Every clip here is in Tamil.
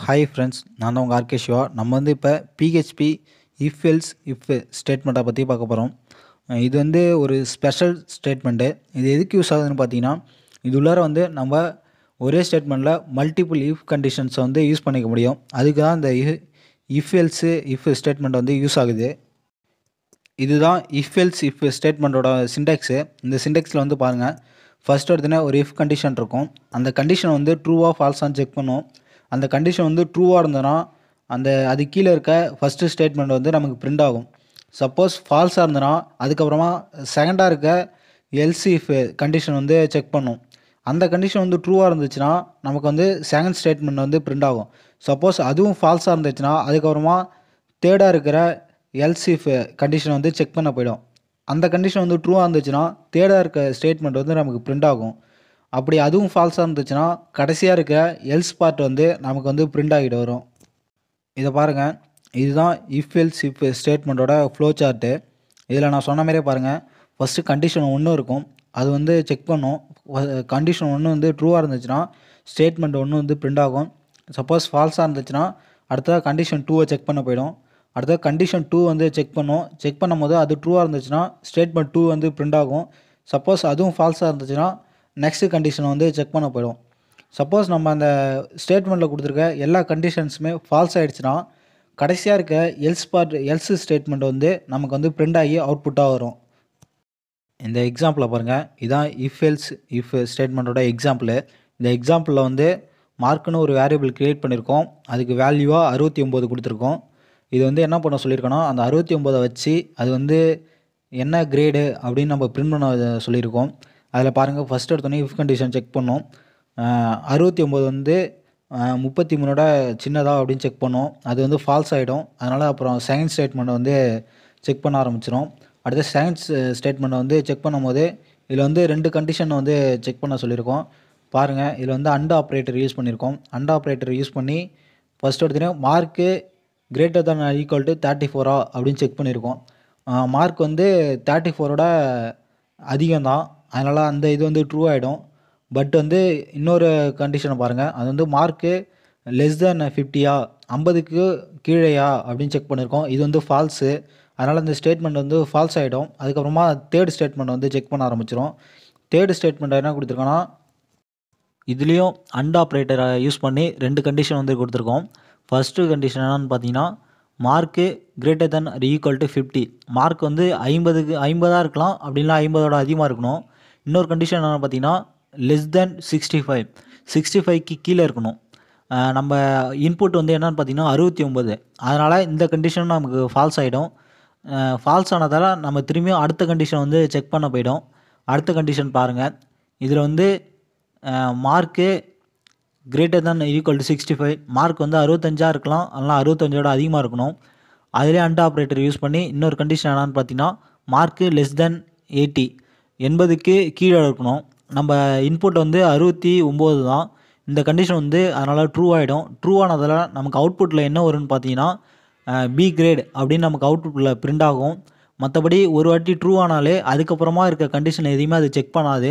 ஹாய் ஃப்ரெண்ட்ஸ் நான் தான் உங்கள் ஆர்கே சிவா நம்ம வந்து இப்போ பிஹெச்பி இஃப் இஃப் ஸ்டேட்மெண்ட்டை பற்றி பார்க்க போகிறோம் இது வந்து ஒரு ஸ்பெஷல் ஸ்டேட்மெண்ட்டு இது எதுக்கு யூஸ் ஆகுதுன்னு பார்த்தீங்கன்னா இது உள்ளார வந்து நம்ம ஒரே ஸ்டேட்மெண்ட்டில் மல்டிபிள் இஃப் கண்டிஷன்ஸை வந்து யூஸ் பண்ணிக்க முடியும் அதுக்கு தான் இந்த இஃப் இஃப் ஸ்டேட்மெண்ட் வந்து யூஸ் ஆகுது இதுதான் இஃப்எல்ஸ் இஃப் ஸ்டேட்மெண்ட்டோட சிண்டெக்ஸு இந்த சிண்டெக்ஸில் வந்து பாருங்கள் ஃபஸ்ட் எடுத்துனா ஒரு இஃப் கண்டிஷன் இருக்கும் அந்த கண்டிஷன் வந்து ட்ரூவாக ஃபால்ஸான்னு செக் பண்ணுவோம் அந்த கண்டிஷன் வந்து ட்ரூவாக இருந்ததுன்னா அந்த அது கீழே இருக்க ஃபஸ்ட்டு ஸ்டேட்மெண்ட் வந்து நமக்கு பிரிண்ட் ஆகும் சப்போஸ் ஃபால்ஸாக இருந்ததுன்னா அதுக்கப்புறமா செகண்டாக இருக்க எல்சி கண்டிஷன் வந்து செக் பண்ணும் அந்த கண்டிஷன் வந்து ட்ரூவாக இருந்துச்சுன்னா நமக்கு வந்து செகண்ட் ஸ்டேட்மெண்ட் வந்து பிரிண்ட் ஆகும் சப்போஸ் அதுவும் ஃபால்ஸாக இருந்துச்சுன்னா அதுக்கப்புறமா தேர்டாக இருக்கிற எல்சி கண்டிஷன் வந்து செக் பண்ண போயிடும் அந்த கண்டிஷன் வந்து ட்ரூவாக இருந்துச்சுன்னா தேர்டாக இருக்க ஸ்டேட்மெண்ட் வந்து நமக்கு பிரிண்ட் ஆகும் அப்படி அதுவும் ஃபால்ஸாக இருந்துச்சுன்னா கடைசியாக இருக்க எல்ஸ் பார்ட் வந்து நமக்கு வந்து பிரிண்ட் ஆகிட்டு வரும் இதை பாருங்கள் இதுதான் இஃப் எல்ஸ் இஃப் ஸ்டேட்மெண்ட்டோட ஃப்ளோ சார்ட்டு இதில் நான் சொன்ன மாதிரியே பாருங்கள் ஃபஸ்ட்டு கண்டிஷன் ஒன்று இருக்கும் அது வந்து செக் பண்ணும் கண்டிஷன் ஒன்று வந்து ட்ரூவாக இருந்துச்சுன்னா ஸ்டேட்மெண்ட் ஒன்று வந்து பிரிண்ட் ஆகும் சப்போஸ் ஃபால்ஸாக இருந்துச்சுன்னா அடுத்ததாக கண்டிஷன் டூவை செக் பண்ண போயிடும் அடுத்த கண்டிஷன் டூ வந்து செக் பண்ணும் செக் பண்ணும்போது அது ட்ரூவாக இருந்துச்சுன்னா ஸ்டேட்மெண்ட் டூ வந்து பிரிண்ட் ஆகும் சப்போஸ் அதுவும் ஃபால்ஸாக இருந்துச்சுன்னா நெக்ஸ்ட் கண்டிஷனை வந்து செக் பண்ண போயிடும் சப்போஸ் நம்ம அந்த ஸ்டேட்மெண்ட்டில் கொடுத்துருக்க எல்லா கண்டிஷன்ஸுமே ஃபால்ஸ் ஆகிடுச்சுன்னா கடைசியாக இருக்க எல்ஸ் பார்ட் எல்ஸ் ஸ்டேட்மெண்ட் வந்து நமக்கு வந்து பிரிண்ட் ஆகி அவுட்புட்டாக வரும் இந்த எக்ஸாம்பிளை பாருங்கள் இதான் இஃப் எல்ஸ் இஃப் ஸ்டேட்மெண்ட்டோட எக்ஸாம்பிள் இந்த எக்ஸாம்பிளில் வந்து மார்க்குன்னு ஒரு வேரியபிள் க்ரியேட் பண்ணியிருக்கோம் அதுக்கு வேல்யூவாக அறுபத்தி ஒம்பது கொடுத்துருக்கோம் இது வந்து என்ன பண்ண சொல்லியிருக்கோன்னா அந்த அறுபத்தி ஒம்பதை வச்சு அது வந்து என்ன கிரேடு அப்படின்னு நம்ம பிரிண்ட் பண்ண சொல்லியிருக்கோம் அதில் பாருங்கள் ஃபஸ்ட் எடுத்தோடனே இஃப் கண்டிஷன் செக் பண்ணோம் அறுபத்தி ஒம்பது வந்து முப்பத்தி மூணோட சின்னதாக அப்படின்னு செக் பண்ணோம் அது வந்து ஃபால்ஸ் ஆகிடும் அதனால் அப்புறம் செகண்ட் ஸ்டேட்மெண்ட் வந்து செக் பண்ண ஆரம்பிச்சிடும் அடுத்து செகண்ட் ஸ்டேட்மெண்ட்டை வந்து செக் பண்ணும்போது இதில் வந்து ரெண்டு கண்டிஷனை வந்து செக் பண்ண சொல்லியிருக்கோம் பாருங்கள் இதில் வந்து அண்ட் ஆப்ரேட்டர் யூஸ் பண்ணியிருக்கோம் அண்ட் ஆப்ரேட்டர் யூஸ் பண்ணி ஃபஸ்ட் எடுத்துனே mark greater than equal to thirty ஃபோரா அப்படின்னு செக் பண்ணியிருக்கோம் மார்க் வந்து தேர்ட்டி ஃபோரோட அதிகம் தான் அதனால் அந்த இது வந்து ட்ரூ ஆகிடும் பட் வந்து இன்னொரு கண்டிஷனை பாருங்கள் அது வந்து மார்க்கு லெஸ் தென் ஃபிஃப்டியா ஐம்பதுக்கு கீழேயா அப்படின்னு செக் பண்ணியிருக்கோம் இது வந்து ஃபால்ஸு அதனால் அந்த ஸ்டேட்மெண்ட் வந்து ஃபால்ஸ் ஆகிடும் அதுக்கப்புறமா தேர்ட் ஸ்டேட்மெண்ட் வந்து செக் பண்ண ஆரம்பிச்சிடும் தேர்டு ஸ்டேட்மெண்ட் என்ன கொடுத்துருக்கோன்னா இதுலேயும் அண்ட் ஆப்ரேட்டரை யூஸ் பண்ணி ரெண்டு கண்டிஷன் வந்து கொடுத்துருக்கோம் ஃபஸ்ட்டு கண்டிஷன் என்னென்னு பார்த்தீங்கன்னா mark greater than equal to fifty mark வந்து ஐம்பதுக்கு ஐம்பதாக இருக்கலாம் அப்படின்னா ஐம்பதோட அதிகமாக இருக்கணும் இன்னொரு கண்டிஷன் என்னென்னு பார்த்தீங்கன்னா less than sixty five sixty ஃபைவ்க்கு கீழே இருக்கணும் நம்ம இன்புட் வந்து என்னென்னு பார்த்தீங்கன்னா அறுபத்தி ஒம்பது அதனால் இந்த கண்டிஷன் நமக்கு ஃபால்ஸ் ஆகிடும் ஃபால்ஸ் ஆனதால் நம்ம திரும்பியும் அடுத்த கண்டிஷன் வந்து செக் பண்ண போயிடும் அடுத்த கண்டிஷன் பாருங்கள் இதில் வந்து mark greater than equal to sixty five mark வந்து அறுபத்தஞ்சாக இருக்கலாம் அதனால் அறுபத்தஞ்சோட அதிகமாக இருக்கணும் அதிலே அண்ட் ஆப்ரேட்டர் யூஸ் பண்ணி இன்னொரு கண்டிஷன் என்னான்னு பார்த்தீங்கன்னா மார்க்கு லெஸ் தென் எயிட்டி எண்பதுக்கு கீழே இருக்கணும் நம்ம இன்புட் வந்து அறுபத்தி ஒம்பது தான் இந்த கண்டிஷன் வந்து அதனால் ட்ரூ ஆகிடும் ட்ரூ ஆனதால் நமக்கு அவுட்புட்டில் என்ன வரும்னு பார்த்தீங்கன்னா பி கிரேட் அப்படின்னு நமக்கு அவுட்புட்டில் பிரிண்ட் ஆகும் மற்றபடி ஒரு வாட்டி ட்ரூ ஆனாலே அதுக்கப்புறமா இருக்க கண்டிஷன் எதையுமே அது செக் பண்ணாது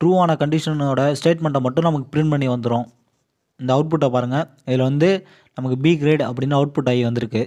ட்ரூ ஆன கண்டிஷனோட ஸ்டேட்மெண்ட்டை மட்டும் நமக்கு பிரிண்ட் பண்ணி வந்துடும் இந்த அவுட்புட்டை பாருங்கள் இதில் வந்து நமக்கு பி கிரேட் அப்படின்னு அவுட்புட் ஆகி வந்திருக்கு